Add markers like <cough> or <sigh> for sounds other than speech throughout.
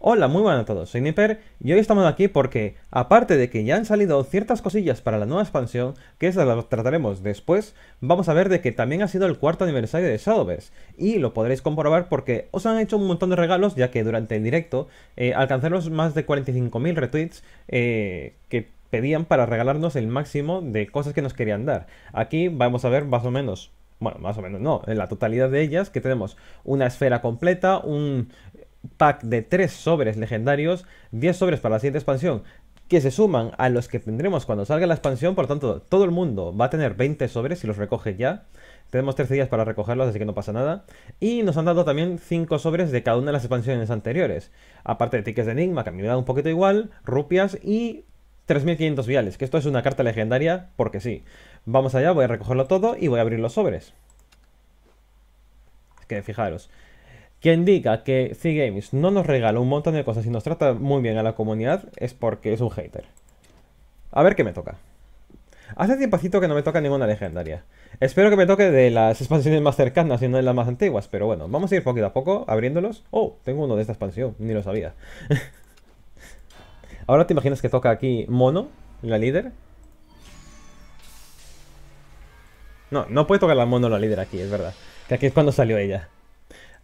Hola, muy buenas a todos, soy Nipper y hoy estamos aquí porque, aparte de que ya han salido ciertas cosillas para la nueva expansión, que esas las trataremos después, vamos a ver de que también ha sido el cuarto aniversario de Shadowverse, y lo podréis comprobar porque os han hecho un montón de regalos, ya que durante el directo eh, alcanzaron más de 45.000 retweets eh, que pedían para regalarnos el máximo de cosas que nos querían dar. Aquí vamos a ver más o menos bueno, más o menos no, en la totalidad de ellas, que tenemos una esfera completa, un pack de 3 sobres legendarios, 10 sobres para la siguiente expansión, que se suman a los que tendremos cuando salga la expansión, por lo tanto, todo el mundo va a tener 20 sobres si los recoge ya. Tenemos 13 días para recogerlos, así que no pasa nada. Y nos han dado también 5 sobres de cada una de las expansiones anteriores. Aparte de tickets de Enigma, que a mí me da un poquito igual, rupias y 3.500 viales, que esto es una carta legendaria porque sí. Vamos allá, voy a recogerlo todo y voy a abrir los sobres. Es que fijaros, quien diga que C Games no nos regala un montón de cosas y nos trata muy bien a la comunidad es porque es un hater. A ver qué me toca. Hace tiempo que no me toca ninguna legendaria. Espero que me toque de las expansiones más cercanas y no de las más antiguas, pero bueno, vamos a ir poquito a poco abriéndolos. Oh, tengo uno de esta expansión, ni lo sabía. <laughs> Ahora te imaginas que toca aquí Mono, la líder. No, no puede tocar la Mono la líder aquí, es verdad. Que aquí es cuando salió ella.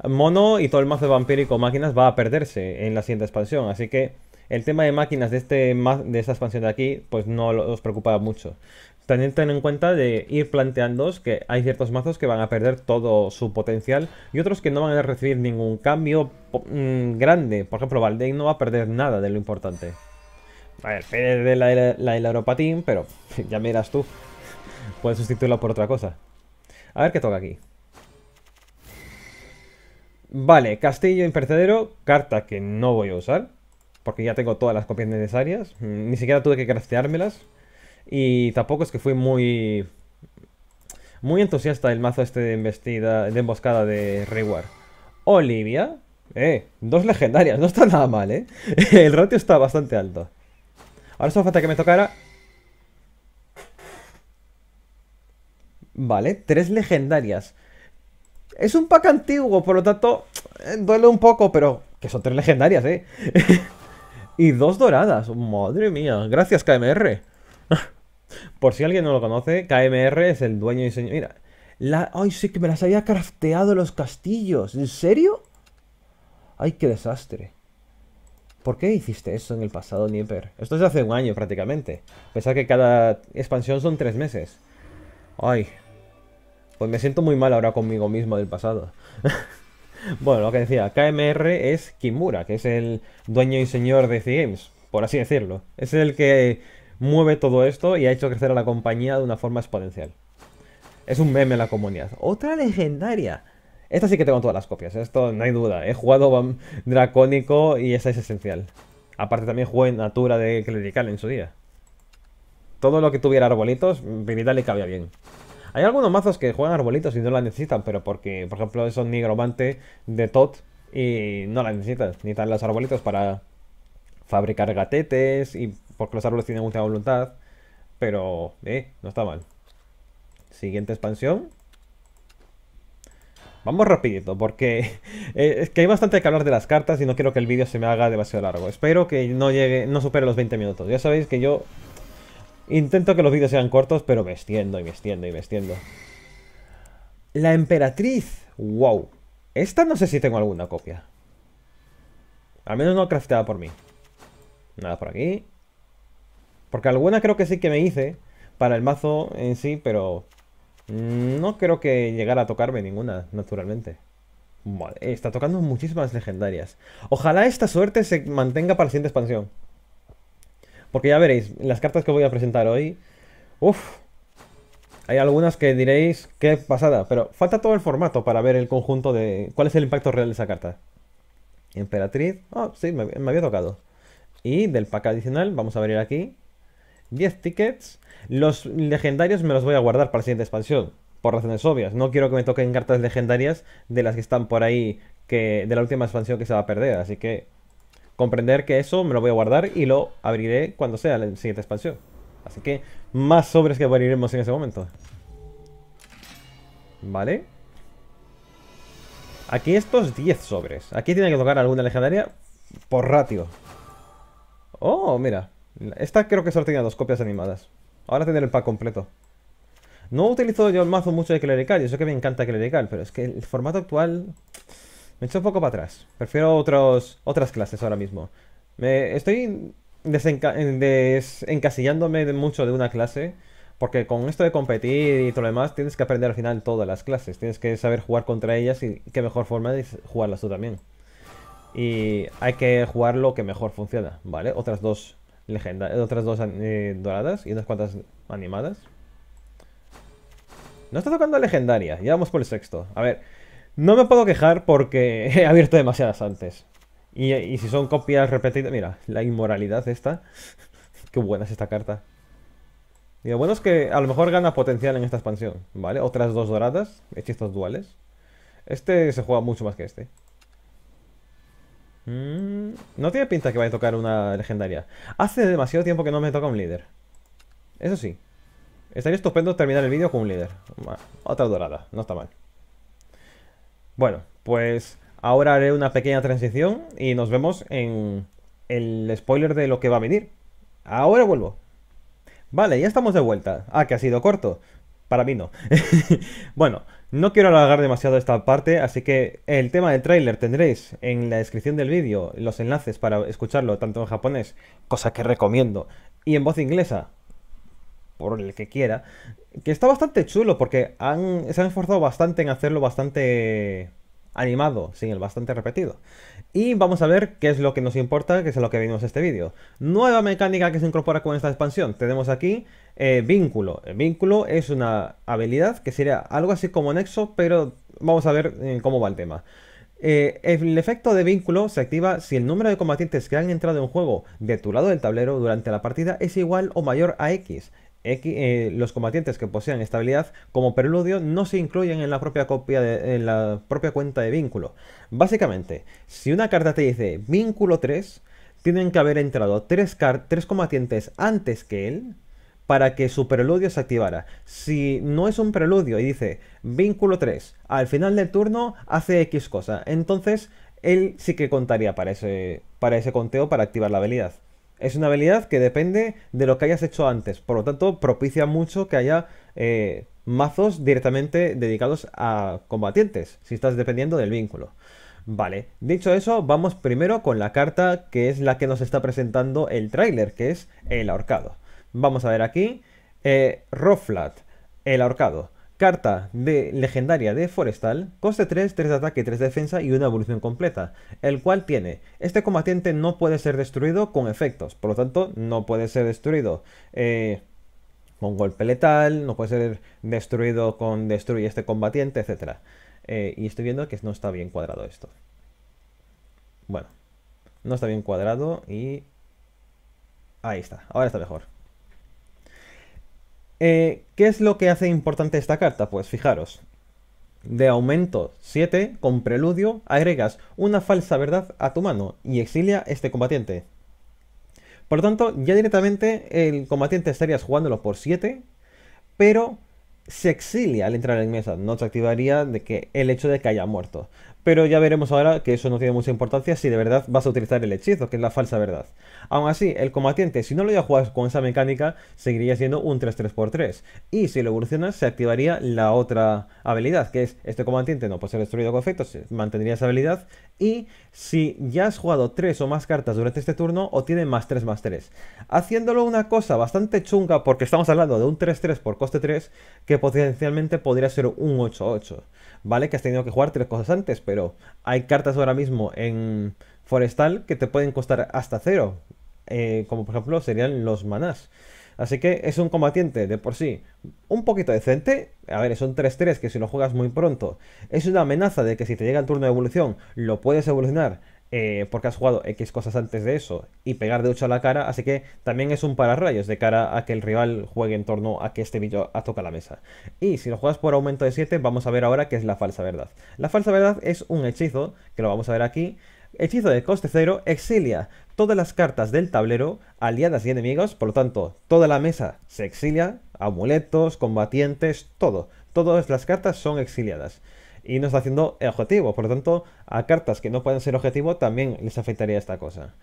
Mono y todo el mazo vampírico máquinas va a perderse en la siguiente expansión. Así que el tema de máquinas de, este, de esta expansión de aquí, pues no os preocupa mucho. También ten en cuenta de ir planteándoos que hay ciertos mazos que van a perder todo su potencial y otros que no van a recibir ningún cambio mm, grande. Por ejemplo, Valdein no va a perder nada de lo importante. A ver, la, la, pero <laughs> ya miras tú. Puedes sustituirla por otra cosa. A ver qué toca aquí. Vale, castillo impercedero, carta que no voy a usar, porque ya tengo todas las copias necesarias, mm, ni siquiera tuve que crafteármelas, y tampoco es que fui muy muy entusiasta del mazo este de de emboscada de Reward. Olivia, eh, dos legendarias, no está nada mal, eh. <laughs> el ratio está bastante alto. Ahora solo falta que me tocara... Vale, tres legendarias. Es un pack antiguo, por lo tanto, eh, duele un poco, pero que son tres legendarias, ¿eh? <laughs> y dos doradas, madre mía. Gracias, KMR. <laughs> por si alguien no lo conoce, KMR es el dueño y señor... Mira, la... ay, sí que me las había crafteado los castillos. ¿En serio? Ay, qué desastre. ¿Por qué hiciste eso en el pasado, Nieper? Esto es hace un año prácticamente. a que cada expansión son tres meses. Ay, pues me siento muy mal ahora conmigo mismo del pasado. <laughs> bueno, lo que decía, KMR es Kimura, que es el dueño y señor de c Games, por así decirlo. Es el que mueve todo esto y ha hecho crecer a la compañía de una forma exponencial. Es un meme en la comunidad. Otra legendaria. Esta sí que tengo todas las copias, esto no hay duda. He jugado Dracónico y esa es esencial. Aparte también jugué Natura de Clerical en su día. Todo lo que tuviera arbolitos, Viridal le cabía bien. Hay algunos mazos que juegan arbolitos y no la necesitan, pero porque, por ejemplo, es un nigromante de Tot y no la necesitan. Necesitan los arbolitos para fabricar gatetes y porque los árboles tienen mucha voluntad. Pero, eh, no está mal. Siguiente expansión. Vamos rapidito, porque <laughs> eh, es que hay bastante que hablar de las cartas y no quiero que el vídeo se me haga demasiado largo. Espero que no llegue, no supere los 20 minutos. Ya sabéis que yo Intento que los vídeos sean cortos, pero me extiendo y me extiendo y me extiendo. La emperatriz. Wow. Esta no sé si tengo alguna copia. Al menos no crafteada por mí. Nada por aquí. Porque alguna creo que sí que me hice para el mazo en sí, pero no creo que llegara a tocarme ninguna, naturalmente. Vale, está tocando muchísimas legendarias. Ojalá esta suerte se mantenga para la siguiente expansión. Porque ya veréis, las cartas que voy a presentar hoy... Uf, hay algunas que diréis, qué pasada, pero falta todo el formato para ver el conjunto de... ¿Cuál es el impacto real de esa carta? Emperatriz, oh, sí, me, había tocado. Y del pack adicional, vamos a abrir aquí. 10 tickets. Los legendarios me los voy a guardar para la siguiente expansión, por razones obvias. No quiero que me toquen cartas legendarias de las que están por ahí, que de la última expansión que se va a perder, así que comprender que eso me lo voy a guardar y lo abriré cuando sea la siguiente expansión. Así que más sobres que abriremos en ese momento. Vale. Aquí estos 10 sobres. Aquí tiene que tocar alguna legendaria por ratio. Oh, mira. Esta creo que solo tenía dos copias animadas. Ahora tendré el pack completo. No utilizo yo el mazo mucho de clerical. Yo sé que me encanta clerical, pero es que el formato actual... Me echo un poco para atrás. Prefiero otras clases ahora mismo. Me estoy desencasillándome mucho de una clase. Porque con esto de competir y todo lo demás, tienes que aprender al final todas las clases. Tienes que saber jugar contra ellas y qué mejor forma de jugarlas tú también. Y hay que jugar lo que mejor funciona, ¿vale? Otras dos legendas, otras dos eh, doradas y unas cuantas animadas. No está tocando legendaria, ya vamos por el sexto. A ver, no me puedo quejar porque <laughs> he abierto demasiadas antes. Y, si son copias repetidas... Mira, la inmoralidad esta. <laughs> Qué buena es esta carta. Y lo bueno es que a lo mejor gana potencial en esta expansión, ¿vale? Otras dos doradas, hechizos duales. Este se juega mucho más que este. Mm, no tiene pinta que vaya a tocar una legendaria. Hace demasiado tiempo que no me toca un líder. Eso sí. Estaría estupendo terminar el vídeo con un líder. otra dorada, no está mal. Bueno, pues ahora haré una pequeña transición y nos vemos en el spoiler de lo que va a venir. Ahora vuelvo. Vale, ya estamos de vuelta. Ah, que ha sido corto. Para mí no. <laughs> bueno, no quiero alargar demasiado esta parte, así que el tema del tráiler tendréis en la descripción del vídeo los enlaces para escucharlo tanto en japonés, cosa que recomiendo, y en voz inglesa, por el que quiera, que está bastante chulo porque se han esforzado bastante en hacerlo bastante animado, sin el bastante repetido. Y vamos a ver qué es lo que nos importa, que es lo que en este vídeo. Nueva mecánica que se incorpora con esta expansión. Tenemos aquí eh, vínculo. El vínculo es una habilidad que sería algo así como nexo, pero vamos a ver eh, cómo va el tema. Eh, el efecto de vínculo se activa si el número de combatientes que han entrado en juego de tu lado del tablero durante la partida es igual o mayor a X eh, los combatientes que posean esta habilidad como preludio no se incluyen en la propia copia de, la propia cuenta de vínculo. Básicamente, si una carta te dice vínculo 3, tienen que haber entrado 3, tres combatientes antes que él para que su preludio se activara. Si no es un preludio y dice vínculo 3, al final del turno hace X cosa, entonces él sí que contaría para ese, para ese conteo para activar la habilidad. Es una habilidad que depende de lo que hayas hecho antes. Por lo tanto, propicia mucho que haya eh, mazos directamente dedicados a combatientes, si estás dependiendo del vínculo. Vale, dicho eso, vamos primero con la carta que es la que nos está presentando el tráiler, que es el ahorcado. Vamos a ver aquí, eh, Roflat, el ahorcado. Carta de legendaria de Forestal, coste 3, 3 de ataque, 3 de defensa y una evolución completa, el cual tiene, este combatiente no puede ser destruido con efectos, por lo tanto no puede ser destruido eh, con golpe letal, no puede ser destruido con destruye este combatiente, etc. Eh, y estoy viendo que no está bien cuadrado esto. Bueno, no está bien cuadrado y... Ahí está, ahora está mejor. Eh, ¿Qué es lo que hace importante esta carta? Pues fijaros, de aumento 7 con preludio agregas una falsa verdad a tu mano y exilia este combatiente. Por lo tanto, ya directamente el combatiente estarías jugándolo por 7, pero se exilia al entrar en mesa, no se activaría de que el hecho de que haya muerto pero ya veremos ahora que eso no tiene mucha importancia si de verdad vas a utilizar el hechizo, que es la falsa verdad. Aún así, el combatiente, si no lo ya jugado con esa mecánica, seguiría siendo un 3-3x3, y si lo evolucionas, se activaría la otra habilidad, que es este combatiente no puede ser destruido con efectos, mantendría esa habilidad, y si ya has jugado 3 o más cartas durante este turno, obtiene más 3 más 3. Haciéndolo una cosa bastante chunga, porque estamos hablando de un 3-3 por coste 3, que potencialmente podría ser un 8-8. Vale que has tenido que jugar tres cosas antes, pero hay cartas ahora mismo en Forestal que te pueden costar hasta cero. Eh, como por ejemplo serían los manás. Así que es un combatiente de por sí un poquito decente. A ver, son 3-3 que si lo juegas muy pronto es una amenaza de que si te llega el turno de evolución lo puedes evolucionar eh, porque has jugado X cosas antes de eso y pegar de 8 a la cara, así que también es un pararrayos de cara a que el rival juegue en torno a que este bicho toca la mesa. Y si lo juegas por aumento de 7, vamos a ver ahora qué es la falsa verdad. La falsa verdad es un hechizo, que lo vamos a ver aquí. Hechizo de coste 0, exilia todas las cartas del tablero, aliadas y enemigos, por lo tanto, toda la mesa se exilia, amuletos, combatientes, todo. Todas las cartas son exiliadas y no está haciendo objetivo, Por lo tanto, a cartas que no pueden ser objetivo también les afectaría esta cosa.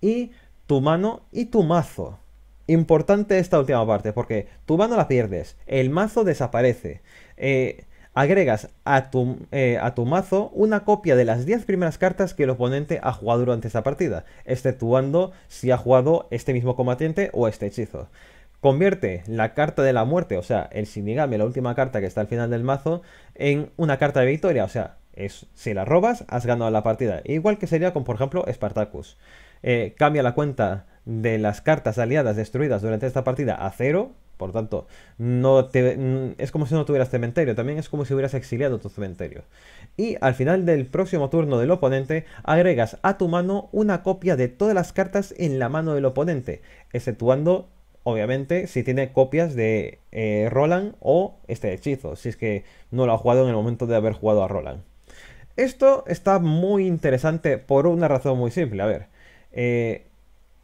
Y tu mano y tu mazo. Importante esta última parte, porque tu mano la pierdes, el mazo desaparece. Eh, agregas a tu, eh, a tu, mazo una copia de las 10 primeras cartas que el oponente ha jugado durante esta partida, exceptuando si ha jugado este mismo combatiente o este hechizo convierte la carta de la muerte, o sea, el Shinigami, la última carta que está al final del mazo, en una carta de victoria. O sea, es, si la robas, has ganado la partida. Igual que sería con, por ejemplo, Spartacus. Eh, cambia la cuenta de las cartas aliadas destruidas durante esta partida a cero. Por tanto, no mm, es como si no tuvieras cementerio, también es como si hubieras exiliado tu cementerio. Y al final del próximo turno del oponente, agregas a tu mano una copia de todas las cartas en la mano del oponente, exceptuando obviamente, si tiene copias de eh, Roland o este hechizo, si es que no lo ha jugado en el momento de haber jugado a Roland. Esto está muy interesante por una razón muy simple. A ver, eh,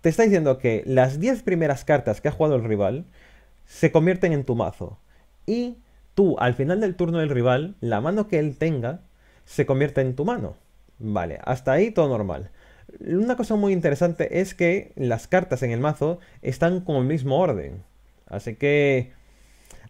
te está diciendo que las 10 primeras cartas que ha jugado el rival se convierten en tu mazo. Y tú, al final del turno del rival, la mano que él tenga se convierte en tu mano. Vale, hasta ahí todo normal una cosa muy interesante es que las cartas en el mazo están como el mismo orden. Así que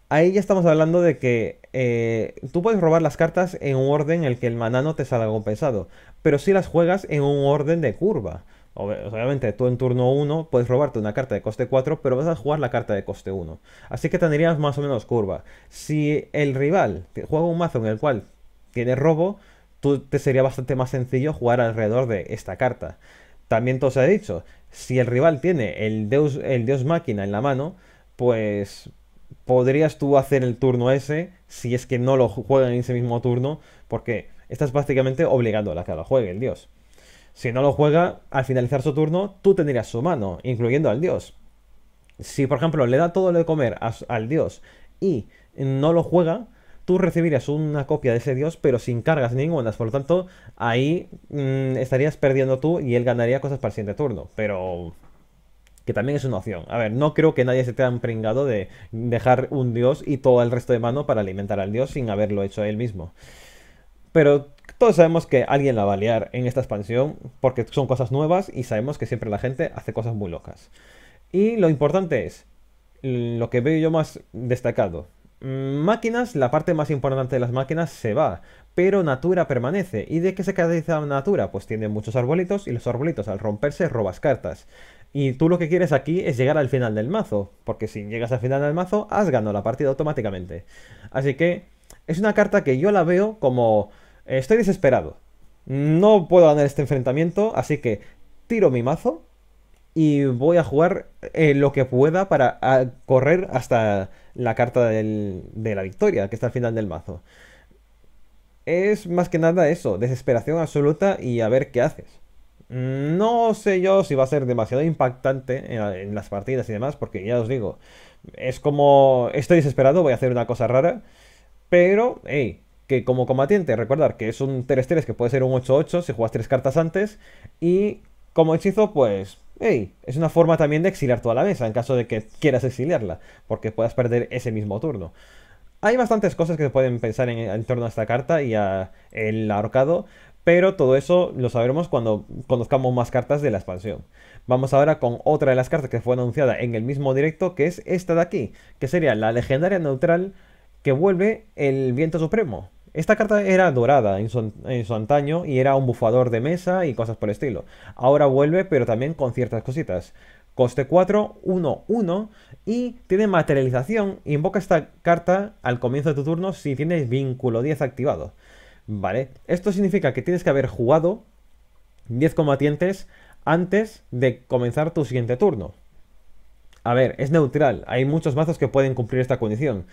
ahí ya estamos hablando de que eh, tú puedes robar las cartas en un orden en el que el maná te salga compensado, pero si las juegas en un orden de curva. Obviamente tú en turno 1 puedes robarte una carta de coste 4, pero vas a jugar la carta de coste 1. Así que tendrías más o menos curva. Si el rival juega un mazo en el cual tiene robo, te sería bastante más sencillo jugar alrededor de esta carta. También te os he dicho, si el rival tiene el dios el Máquina en la mano, pues podrías tú hacer el turno ese si es que no lo juega en ese mismo turno, porque estás prácticamente obligando a que lo juegue el dios. Si no lo juega, al finalizar su turno, tú tendrías su mano, incluyendo al dios. Si, por ejemplo, le da todo lo de comer al dios y no lo juega, tú recibirías una copia de ese dios, pero sin cargas ninguna Por lo tanto, ahí mm, estarías perdiendo tú y él ganaría cosas para el siguiente turno. Pero. Que también es una opción. A ver, no creo que nadie se te ha pringado de dejar un dios y todo el resto de mano para alimentar al dios sin haberlo hecho él mismo. Pero todos sabemos que alguien la va a liar en esta expansión porque son cosas nuevas y sabemos que siempre la gente hace cosas muy locas. Y lo importante es, lo que veo yo más destacado, Mm, máquinas, la parte más importante de las máquinas se va, pero Natura permanece. ¿Y de qué se caracteriza Natura? Pues tiene muchos arbolitos y los arbolitos al romperse robas cartas. Y tú lo que quieres aquí es llegar al final del mazo, porque si llegas al final del mazo has ganado la partida automáticamente. Así que es una carta que yo la veo como estoy desesperado. No puedo ganar este enfrentamiento, así que tiro mi mazo, y voy a jugar eh, lo que pueda para ah, correr hasta la carta de la victoria, que está al final del mazo. Es más que nada eso, desesperación absoluta y a ver qué haces. No sé yo si va a ser demasiado impactante en, las partidas y demás, porque ya os digo, es como estoy desesperado, voy a hacer una cosa rara, pero, hey, que como combatiente, recordar que es un 3-3 que puede ser un 8-8 si juegas tres cartas antes, y como hechizo, pues Ey, es una forma también de exiliar toda la mesa en caso de que quieras exiliarla, porque puedas perder ese mismo turno. Hay bastantes cosas que se pueden pensar en, torno a esta carta y a el ahorcado, pero todo eso lo sabremos cuando conozcamos más cartas de la expansión. Vamos ahora con otra de las cartas que fue anunciada en el mismo directo, que es esta de aquí, que sería la legendaria neutral que vuelve el viento supremo. Esta carta era dorada en su, antaño y era un bufador de mesa y cosas por el estilo. Ahora vuelve, pero también con ciertas cositas. Coste 4, 1, 1 y tiene materialización. Invoca esta carta al comienzo de tu turno si tienes vínculo 10 activado. Vale, esto significa que tienes que haber jugado 10 combatientes antes de comenzar tu siguiente turno. A ver, es neutral, hay muchos mazos que pueden cumplir esta condición.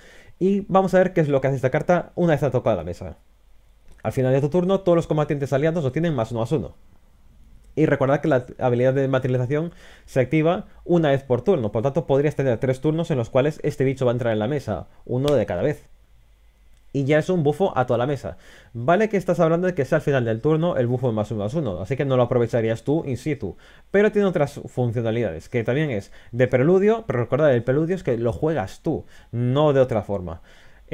Y vamos a ver qué es lo que hace esta carta una vez ha tocado la mesa. Al final de tu turno, todos los combatientes aliados lo tienen más uno más uno. Y recordad que la habilidad de materialización se activa una vez por turno, por lo tanto podrías tener tres turnos en los cuales este bicho va a entrar en la mesa, uno de cada vez y ya es un bufo a toda la mesa. Vale que estás hablando de que sea al final del turno el bufo más uno más uno, así que no lo aprovecharías tú in situ. Pero tiene otras funcionalidades, que también es de preludio, pero recordad, el preludio es que lo juegas tú, no de otra forma.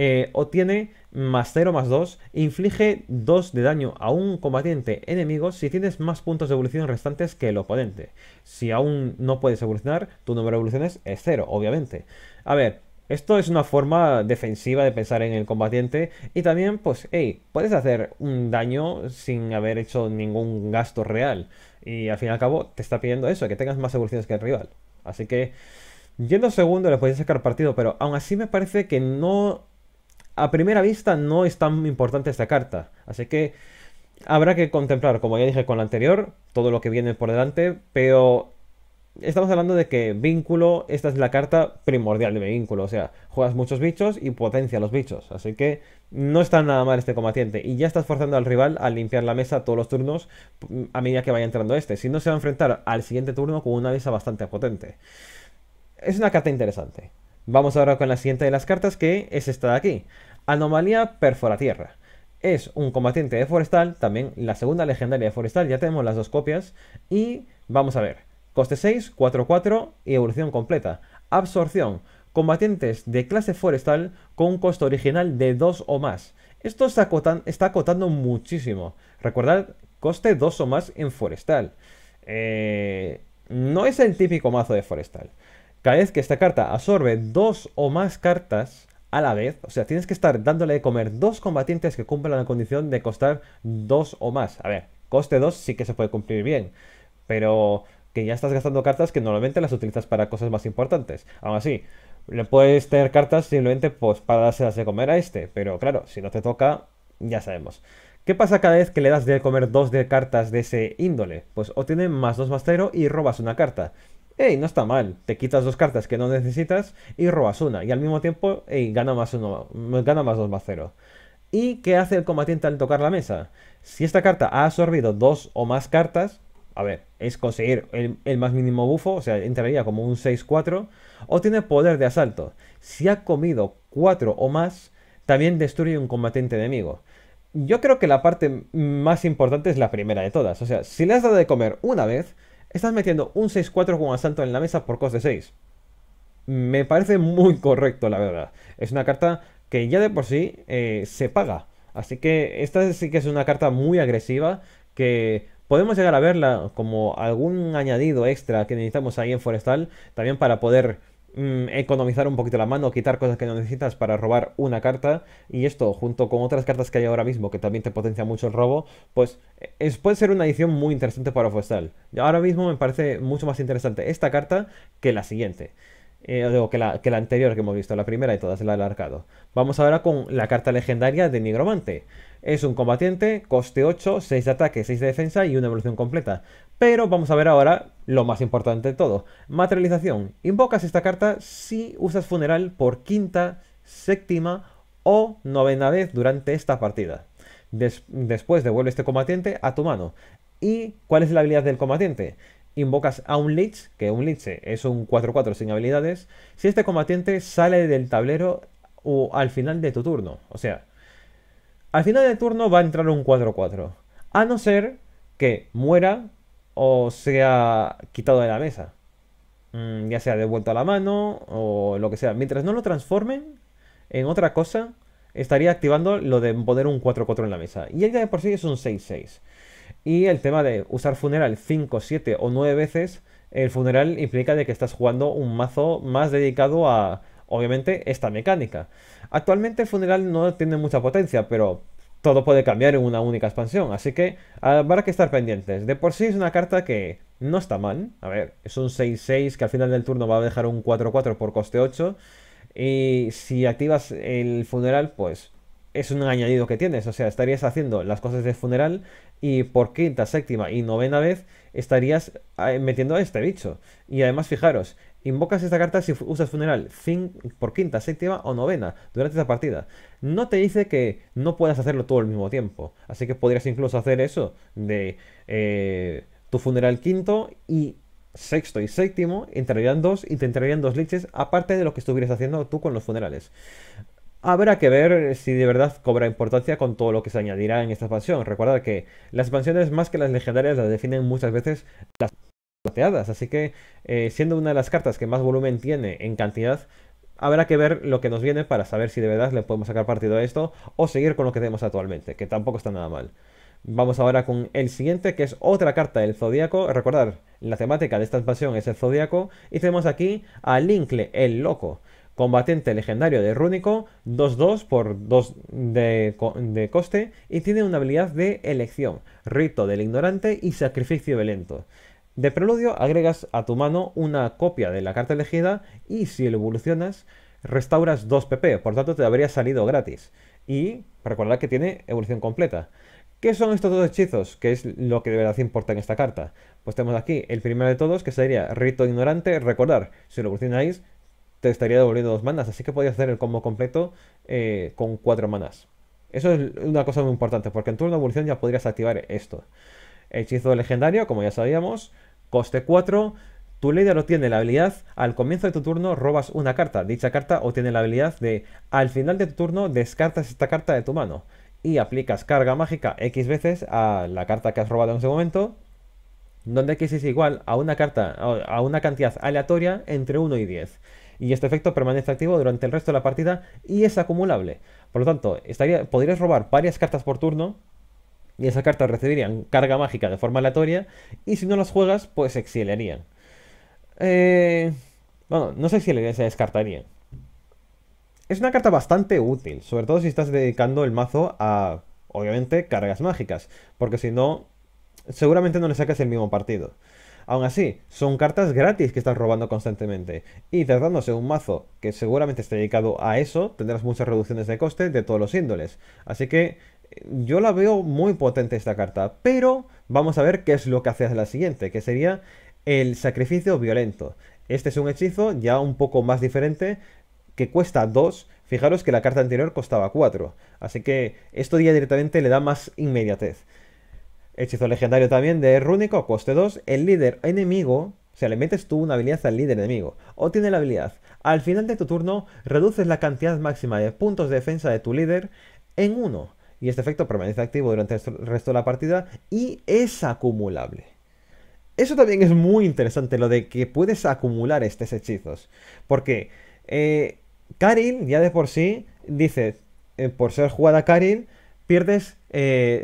Eh, o tiene más 0 más 2, inflige 2 de daño a un combatiente enemigo si tienes más puntos de evolución restantes que el oponente. Si aún no puedes evolucionar, tu número de evoluciones es cero, obviamente. A ver, esto es una forma defensiva de pensar en el combatiente y también, pues, hey, puedes hacer un daño sin haber hecho ningún gasto real. Y al fin y al cabo te está pidiendo eso, que tengas más evoluciones que el rival. Así que, yendo segundo, le puedes sacar partido, pero aún así me parece que no... A primera vista no es tan importante esta carta. Así que habrá que contemplar, como ya dije con la anterior, todo lo que viene por delante, pero estamos hablando de que vínculo, esta es la carta primordial de vínculo, o sea, juegas muchos bichos y potencia los bichos, así que no está nada mal este combatiente y ya estás forzando al rival a limpiar la mesa todos los turnos mm, a medida que vaya entrando este, si no se va a enfrentar al siguiente turno con una mesa bastante potente. Es una carta interesante. Vamos ahora con la siguiente de las cartas que es esta de aquí, Anomalía Perforatierra es un combatiente de Forestal, también la segunda legendaria de Forestal, ya tenemos las dos copias, y vamos a ver. Coste 6, 4-4 y evolución completa. Absorción. Combatientes de clase forestal con un costo original de 2 o más. Esto está, está acotando muchísimo. Recordad, coste 2 o más en forestal. Eh, no es el típico mazo de forestal. Cada vez que esta carta absorbe 2 o más cartas a la vez, o sea, tienes que estar dándole de comer dos combatientes que cumplan la condición de costar 2 o más. A ver, coste 2 sí que se puede cumplir bien, pero que ya estás gastando cartas que normalmente las utilizas para cosas más importantes. Aún así, le puedes tener cartas simplemente pues, para dárselas de comer a este, pero claro, si no te toca, ya sabemos. ¿Qué pasa cada vez que le das de comer dos de cartas de ese índole? Pues obtiene más dos más 0 y robas una carta. ¡Ey! No está mal. Te quitas dos cartas que no necesitas y robas una. Y al mismo tiempo, ¡ey! Gana más uno, gana más 2 más 0. ¿Y qué hace el combatiente al tocar la mesa? Si esta carta ha absorbido dos o más cartas, a ver, es conseguir el, más mínimo bufo, o sea, entraría como un 6-4, o tiene poder de asalto. Si ha comido 4 o más, también destruye un combatiente enemigo. Yo creo que la parte más importante es la primera de todas, o sea, si le has dado de comer una vez, estás metiendo un 6-4 con asalto en la mesa por coste 6. Me parece muy correcto, la verdad. Es una carta que ya de por sí eh, se paga. Así que esta sí que es una carta muy agresiva que podemos llegar a verla como algún añadido extra que necesitamos ahí en Forestal, también para poder mm, economizar un poquito la mano, quitar cosas que no necesitas para robar una carta, y esto junto con otras cartas que hay ahora mismo que también te potencia mucho el robo, pues puede ser una edición muy interesante para Forestal. Ahora mismo me parece mucho más interesante esta carta que la siguiente. Eh, digo, que la, anterior que hemos visto, la primera y todas, la del arcado. Vamos ahora con la carta legendaria de Nigromante. Es un combatiente, coste 8, 6 de ataque, 6 de defensa y una evolución completa. Pero vamos a ver ahora lo más importante de todo. Materialización. Invocas esta carta si usas funeral por quinta, séptima o novena vez durante esta partida. después devuelve este combatiente a tu mano. ¿Y cuál es la habilidad del combatiente? invocas a un Lich, que un Lich es un 4-4 sin habilidades, si este combatiente sale del tablero o uh, al final de tu turno. O sea, al final del turno va a entrar un 4-4. A no ser que muera o sea quitado de la mesa. Mm, ya sea devuelto a la mano o lo que sea. Mientras no lo transformen en otra cosa, estaría activando lo de poner un 4-4 en la mesa. Y el ya de por sí es un 6-6. Y el tema de usar funeral 5, 7 o 9 veces, el funeral implica de que estás jugando un mazo más dedicado a, obviamente, esta mecánica. Actualmente el funeral no tiene mucha potencia, pero todo puede cambiar en una única expansión, así que ah, habrá que estar pendientes. De por sí es una carta que no está mal, a ver, es un 6-6 que al final del turno va a dejar un 4-4 por coste 8, y si activas el funeral, pues es un añadido que tienes, o sea, estarías haciendo las cosas de funeral y por quinta, séptima y novena vez estarías eh, metiendo a este bicho. Y además, fijaros, Invocas esta carta si usas funeral por quinta, séptima o novena durante esta partida. No te dice que no puedas hacerlo todo al mismo tiempo. Así que podrías incluso hacer eso de eh, tu funeral quinto y sexto y séptimo. Entrarían dos y te entrarían dos liches aparte de lo que estuvieras haciendo tú con los funerales. Habrá que ver si de verdad cobra importancia con todo lo que se añadirá en esta expansión. Recuerda que las expansiones más que las legendarias las definen muchas veces las... Así que eh, siendo una de las cartas que más volumen tiene en cantidad, habrá que ver lo que nos viene para saber si de verdad le podemos sacar partido a esto o seguir con lo que tenemos actualmente, que tampoco está nada mal. Vamos ahora con el siguiente, que es otra carta del Zodíaco. Recordar, la temática de esta expansión es el Zodíaco. Y tenemos aquí a Linkle, el Loco. Combatiente legendario de Rúnico, 2-2 por 2 de, de, coste. Y tiene una habilidad de elección, Rito del Ignorante y Sacrificio de Lento de preludio agregas a tu mano una copia de la carta elegida y si lo evolucionas restauras 2 PP, por tanto te habría salido gratis. Y recordad que tiene evolución completa. ¿Qué son estos dos hechizos? ¿Qué es lo que de verdad importa en esta carta. Pues tenemos aquí el primero de todos, que sería Rito Ignorante. Recordar, si lo evolucionáis, te estaría devolviendo dos manas, así que podías hacer el combo completo eh, con cuatro manas. Eso es una cosa muy importante, porque en turno de evolución ya podrías activar esto. Hechizo legendario, como ya sabíamos, Coste 4. Tu líder obtiene la habilidad, al comienzo de tu turno robas una carta. Dicha carta obtiene la habilidad de, al final de tu turno descartas esta carta de tu mano y aplicas carga mágica X veces a la carta que has robado en ese momento, donde X es igual a una carta, a una cantidad aleatoria entre 1 y 10. Y este efecto permanece activo durante el resto de la partida y es acumulable. Por lo tanto, podrías robar varias cartas por turno y esas cartas recibirían carga mágica de forma aleatoria, y si no las juegas, pues se exiliarían. Eh, bueno, no se si se descartaría. Es una carta bastante útil, sobre todo si estás dedicando el mazo a, obviamente, cargas mágicas, porque si no, seguramente no le sacas el mismo partido. Aún así, son cartas gratis que estás robando constantemente. Y tratándose de un mazo que seguramente esté dedicado a eso, tendrás muchas reducciones de coste de todos los índoles. Así que yo la veo muy potente esta carta, pero vamos a ver qué es lo que hace la siguiente, que sería el sacrificio violento. Este es un hechizo ya un poco más diferente, que cuesta 2. Fijaros que la carta anterior costaba 4, así que esto día directamente le da más inmediatez. Hechizo legendario también de Rúnico, coste 2. El líder enemigo o sea, le metes tú una habilidad al líder enemigo. O tiene la habilidad. Al final de tu turno, reduces la cantidad máxima de puntos de defensa de tu líder en 1 y este efecto permanece activo durante el resto de la partida y es acumulable. Eso también es muy interesante, lo de que puedes acumular estos hechizos. Porque eh, Karin, ya de por sí, dice, eh, por ser jugada Karin, pierdes 5 eh,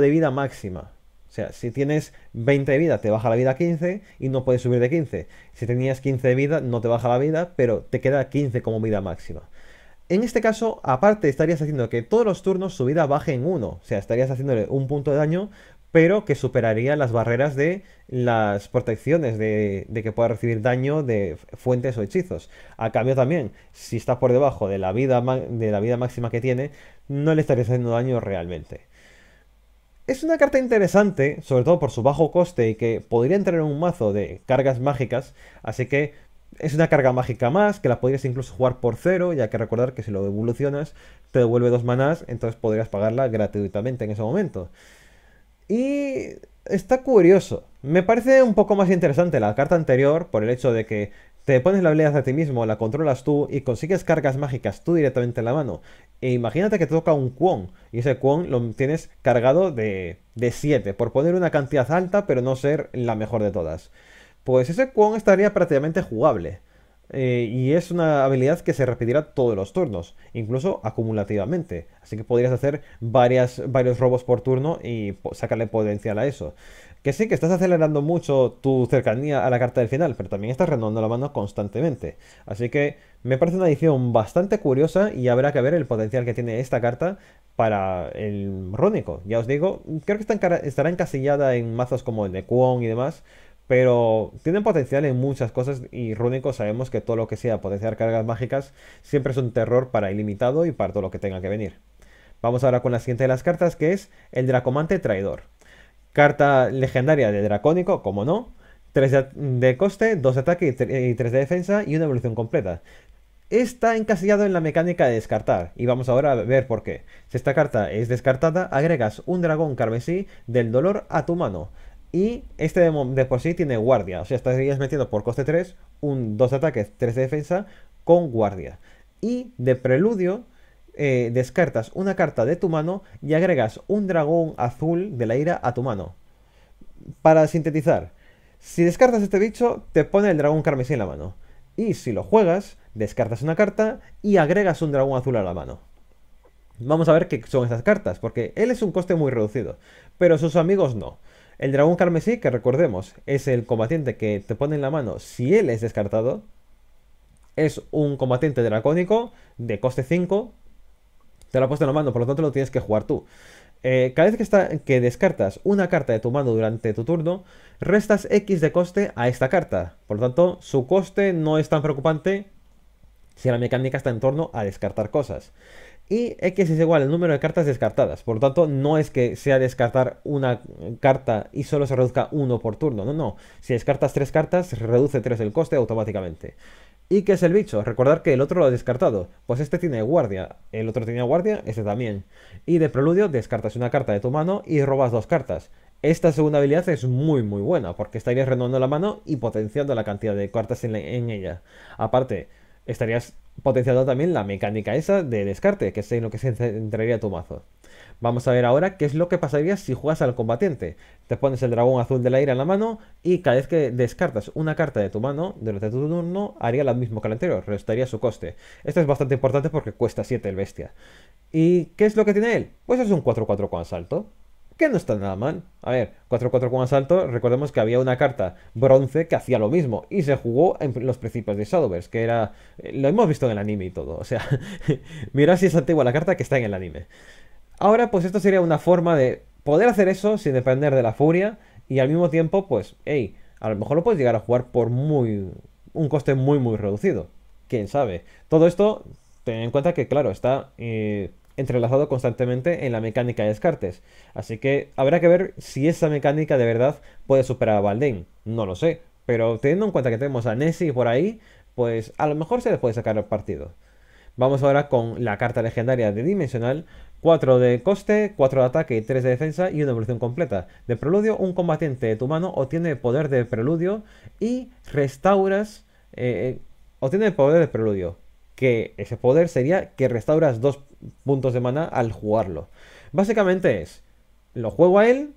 de vida máxima. O sea, si tienes 20 de vida, te baja la vida a 15 y no puedes subir de 15. Si tenías 15 de vida, no te baja la vida, pero te queda 15 como vida máxima. En este caso, aparte estarías haciendo que todos los turnos su vida baje en uno, o sea, estarías haciéndole un punto de daño, pero que superaría las barreras de las protecciones de, que pueda recibir daño de fuentes o hechizos. A cambio también, si estás por debajo de la vida, de la vida máxima que tiene, no le estarías haciendo daño realmente. Es una carta interesante, sobre todo por su bajo coste y que podría entrar en un mazo de cargas mágicas, así que es una carga mágica más, que la podrías incluso jugar por cero, ya que recordar que si lo evolucionas te devuelve dos manás, entonces podrías pagarla gratuitamente en ese momento. Y está curioso. Me parece un poco más interesante la carta anterior por el hecho de que te pones la habilidad a ti mismo, la controlas tú y consigues cargas mágicas tú directamente en la mano. E imagínate que te toca un quon y ese quon lo tienes cargado de 7, por poner una cantidad alta pero no ser la mejor de todas. Pues ese Kwon estaría prácticamente jugable. Eh, y es una habilidad que se repetirá todos los turnos, incluso acumulativamente. Así que podrías hacer varios robos por turno y sacarle potencial a eso. Que sí, que estás acelerando mucho tu cercanía a la carta del final, pero también estás renovando la mano constantemente. Así que me parece una edición bastante curiosa y habrá que ver el potencial que tiene esta carta para el Rónico. Ya os digo, creo que estará encasillada en mazos como el de Kwon y demás, pero tienen potencial en muchas cosas y Rúnico sabemos que todo lo que sea potenciar cargas mágicas siempre es un terror para ilimitado y para todo lo que tenga que venir. Vamos ahora con la siguiente de las cartas que es el Dracomante Traidor. Carta legendaria de Dracónico, como no. 3 de coste, 2 de ataque y 3 de defensa y una evolución completa. Está encasillado en la mecánica de descartar, y vamos ahora a ver por qué. Si esta carta es descartada, agregas un dragón carmesí del dolor a tu mano. Y este de, de, por sí tiene guardia. O sea, estarías metiendo por coste 3 un 2 de ataque, 3 de defensa con guardia. Y de preludio eh, descartas una carta de tu mano y agregas un dragón azul de la ira a tu mano. Para sintetizar, si descartas este bicho, te pone el dragón carmesí en la mano. Y si lo juegas, descartas una carta y agregas un dragón azul a la mano. Vamos a ver qué son estas cartas, porque él es un coste muy reducido, pero sus amigos no. El dragón carmesí, que recordemos, es el combatiente que te pone en la mano si él es descartado. Es un combatiente dracónico de coste 5. Te lo ha puesto en la mano, por lo tanto lo tienes que jugar tú. Eh, cada vez que descartas una carta de tu mano durante tu turno, restas X de coste a esta carta. Por lo tanto, su coste no es tan preocupante si la mecánica está en torno a descartar cosas. Y X es igual al número de cartas descartadas. Por lo tanto, no es que sea descartar una carta y solo se reduzca uno por turno. No, no. Si descartas tres cartas, reduce tres el coste automáticamente. ¿Y qué es el bicho? Recordar que el otro lo ha descartado. Pues este tiene guardia. El otro tenía guardia, este también. Y de preludio descartas una carta de tu mano y robas dos cartas. Esta segunda habilidad es muy muy buena porque estarías renovando la mano y potenciando la cantidad de cartas en ella. Aparte, estarías potenciando también la mecánica esa de descarte, que es en lo que se centraría tu mazo. Vamos a ver ahora qué es lo que pasaría si juegas al combatiente. Te pones el dragón azul de la ira en la mano y cada vez que descartas una carta de tu mano durante tu turno, haría lo mismo que el anterior, restaría su coste. Esto es bastante importante porque cuesta 7 el bestia. ¿Y qué es lo que tiene él? Pues es un 4-4 con asalto no está nada mal. A ver, 4-4 con asalto, recordemos que había una carta bronce que hacía lo mismo y se jugó en los principios de Shadowverse, que era... Eh, lo hemos visto en el anime y todo, o sea, <laughs> mira si es antigua la carta que está en el anime. Ahora, pues esto sería una forma de poder hacer eso sin depender de la furia y al mismo tiempo, pues, hey, a lo mejor lo puedes llegar a jugar por muy... un coste muy muy reducido. Quién sabe. Todo esto, ten en cuenta que, claro, está... Eh, entrelazado constantemente en la mecánica de Descartes. Así que habrá que ver si esa mecánica de verdad puede superar a Baldain. No lo sé. Pero teniendo en cuenta que tenemos a Nessie por ahí, pues a lo mejor se le puede sacar el partido. Vamos ahora con la carta legendaria de Dimensional. 4 de coste, 4 de ataque y 3 de defensa y una evolución completa. De preludio, un combatiente de tu mano obtiene poder de preludio y restauras... Eh, eh, obtiene el poder de preludio que ese poder sería que restauras dos puntos de mana al jugarlo. Básicamente es, lo juego a él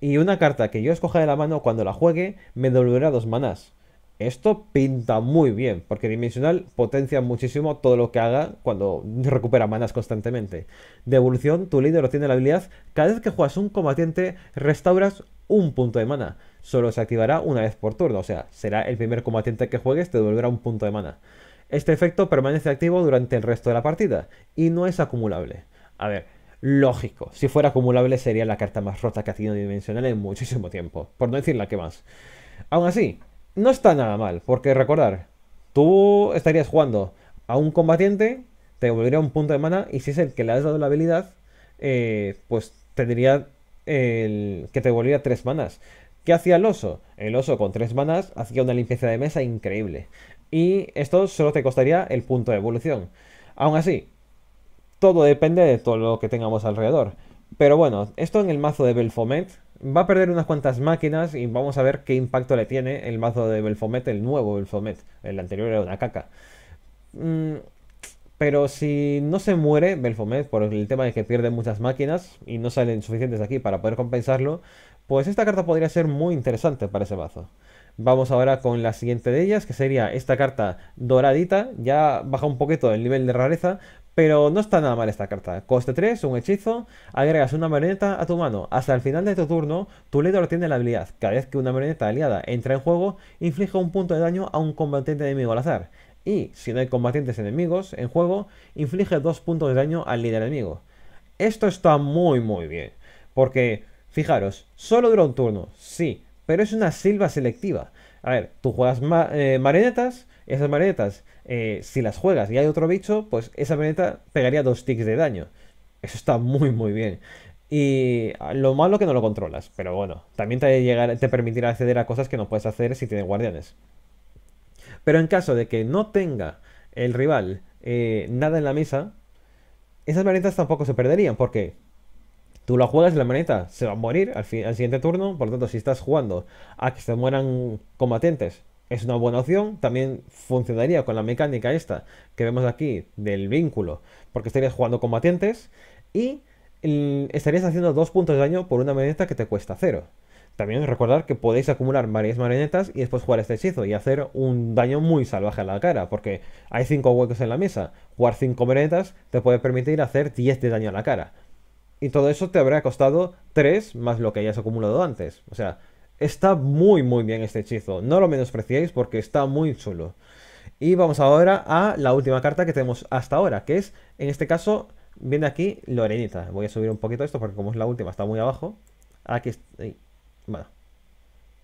y una carta que yo escoja de la mano cuando la juegue me devolverá dos manas Esto pinta muy bien, porque Dimensional potencia muchísimo todo lo que haga cuando recupera manas constantemente. Devolución, tu líder tiene la habilidad, cada vez que juegas un combatiente, restauras un punto de mana. Solo se activará una vez por turno, o sea, será el primer combatiente que juegues, te devolverá un punto de mana. Este efecto permanece activo durante el resto de la partida y no es acumulable. A ver, lógico, si fuera acumulable sería la carta más rota que ha tenido dimensional en muchísimo tiempo, por no decir la que más. Aún así, no está nada mal, porque recordar, tú estarías jugando a un combatiente, te devolvería un punto de mana y si es el que le has dado la habilidad, eh, pues tendría el que te devolvería tres manas. ¿Qué hacía el oso? El oso con tres manas hacía una limpieza de mesa increíble y esto solo te costaría el punto de evolución. Aún así, todo depende de todo lo que tengamos alrededor. Pero bueno, esto en el mazo de Belfomet va a perder unas cuantas máquinas y vamos a ver qué impacto le tiene el mazo de Belfomet, el nuevo Belfomet. El anterior era una caca. Mm, pero si no se muere Belfomet por el tema de que pierde muchas máquinas y no salen suficientes aquí para poder compensarlo, pues esta carta podría ser muy interesante para ese mazo. Vamos ahora con la siguiente de ellas, que sería esta carta doradita. Ya baja un poquito el nivel de rareza, pero no está nada mal esta carta. Coste 3, un hechizo, agregas una marioneta a tu mano. Hasta el final de tu turno, tu líder tiene la habilidad. Cada vez que una marioneta aliada entra en juego, inflige un punto de daño a un combatiente enemigo al azar. Y, si no hay combatientes enemigos en juego, inflige dos puntos de daño al líder enemigo. Esto está muy muy bien, porque, fijaros, solo dura un turno, sí, pero es una silva selectiva. A ver, tú juegas eh, marionetas, esas marionetas, eh, si las juegas y hay otro bicho, pues esa marioneta pegaría dos ticks de daño. Eso está muy, muy bien. Y lo malo que no lo controlas, pero bueno, también te, te permitirá acceder a cosas que no puedes hacer si tienes guardianes. Pero en caso de que no tenga el rival eh, nada en la mesa, esas marionetas tampoco se perderían, porque Tú la juegas y la maneta se va a morir al, siguiente turno. Por lo tanto, si estás jugando a que se mueran combatientes, es una buena opción. También funcionaría con la mecánica esta que vemos aquí del vínculo, porque estarías jugando combatientes y estarías haciendo dos puntos de daño por una maneta que te cuesta cero. También recordar que podéis acumular varias marionetas y después jugar este hechizo y hacer un daño muy salvaje a la cara, porque hay 5 huecos en la mesa. Jugar 5 marionetas te puede permitir hacer 10 de daño a la cara. Y todo eso te habrá costado 3 más lo que hayas acumulado antes. O sea, está muy muy bien este hechizo. No lo menospreciéis porque está muy chulo. Y vamos ahora a la última carta que tenemos hasta ahora, que es, en este caso, viene aquí Lorenita. Voy a subir un poquito esto porque como es la última, está muy abajo. Aquí, eh, bueno,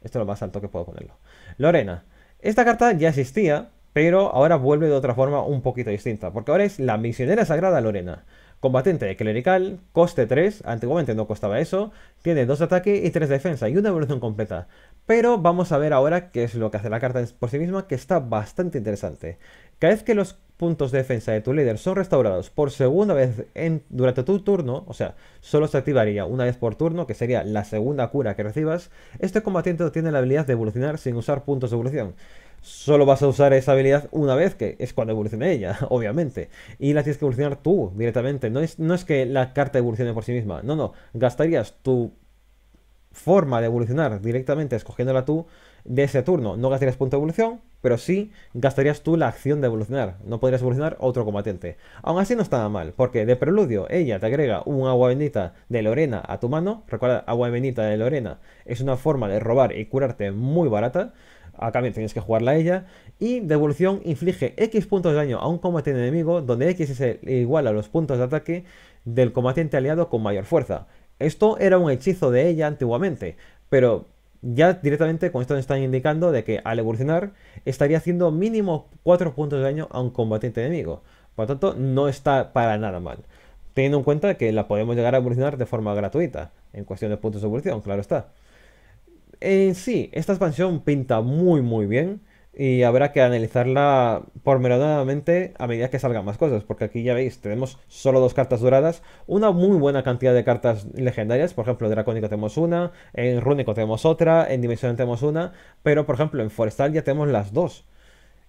esto es lo más alto que puedo ponerlo. Lorena. Esta carta ya existía, pero ahora vuelve de otra forma un poquito distinta, porque ahora es la misionera sagrada Lorena. Combatiente clerical, coste 3, antiguamente no costaba eso, tiene 2 de ataque y 3 de defensa y una evolución completa. Pero vamos a ver ahora qué es lo que hace la carta por sí misma, que está bastante interesante. Cada vez que los puntos de defensa de tu líder son restaurados por segunda vez en, durante tu turno, o sea, solo se activaría una vez por turno, que sería la segunda cura que recibas, este combatiente tiene la habilidad de evolucionar sin usar puntos de evolución solo vas a usar esa habilidad una vez, que es cuando evolucione ella, <laughs> obviamente. Y la tienes que evolucionar tú directamente. No es, que la carta evolucione por sí misma. No, no. Gastarías tu forma de evolucionar directamente escogiéndola tú de ese turno. No gastarías punto de evolución, pero sí gastarías tú la acción de evolucionar. No podrías evolucionar otro combatiente. Aún así no está mal, porque de preludio ella te agrega un agua bendita de Lorena a tu mano. Recuerda, agua bendita de Lorena es una forma de robar y curarte muy barata a cambio tienes que jugarla a ella. Y de evolución inflige X puntos de daño a un combatiente enemigo, donde X es igual a los puntos de ataque del combatiente aliado con mayor fuerza. Esto era un hechizo de ella antiguamente, pero ya directamente con esto nos están indicando de que al evolucionar estaría haciendo mínimo 4 puntos de daño a un combatiente enemigo. Por lo tanto, no está para nada mal. Teniendo en cuenta que la podemos llegar a evolucionar de forma gratuita, en cuestión de puntos de evolución, claro está en eh, sí, esta expansión pinta muy muy bien y habrá que analizarla pormenoradamente a medida que salgan más cosas, porque aquí ya veis, tenemos solo dos cartas doradas, una muy buena cantidad de cartas legendarias, por ejemplo, en Dracónico tenemos una, en Rúnico tenemos otra, en dimensión tenemos una, pero por ejemplo en Forestal ya tenemos las dos.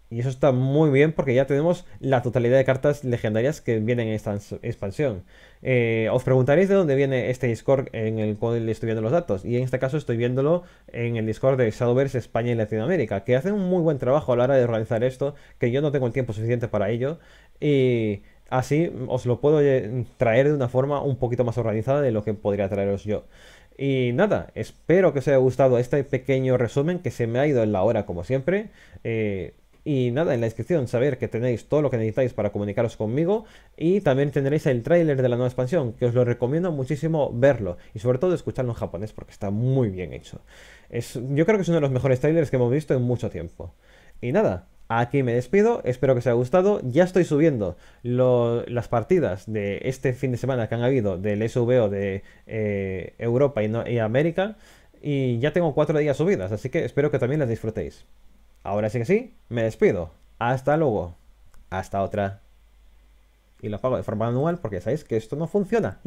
Y eso está muy bien porque ya tenemos la totalidad de cartas legendarias que vienen en esta expansión. Eh, os preguntaréis de dónde viene este Discord en el cual estoy viendo los datos. Y en este caso estoy viéndolo en el Discord de Shadowverse España y Latinoamérica, que hacen un muy buen trabajo a la hora de organizar esto, que yo no tengo el tiempo suficiente para ello. Y así os lo puedo eh, traer de una forma un poquito más organizada de lo que podría traeros yo. Y nada, espero que os haya gustado este pequeño resumen que se me ha ido en la hora como siempre. Eh, y nada, en la descripción saber que tenéis todo lo que necesitáis para comunicaros conmigo y también tendréis el tráiler de la nueva expansión, que os lo recomiendo muchísimo verlo y sobre todo escucharlo en japonés porque está muy bien hecho. Es, yo creo que es uno de los mejores trailers que hemos visto en mucho tiempo. Y nada, Aquí me despido, espero que os haya gustado. Ya estoy subiendo las partidas de este fin de semana que han habido del SVO de eh, Europa y, y América. Y ya tengo cuatro días subidas, así que espero que también las disfrutéis. Ahora sí que sí, me despido. Hasta luego. Hasta otra. Y lo pago de forma manual porque sabéis que esto no funciona.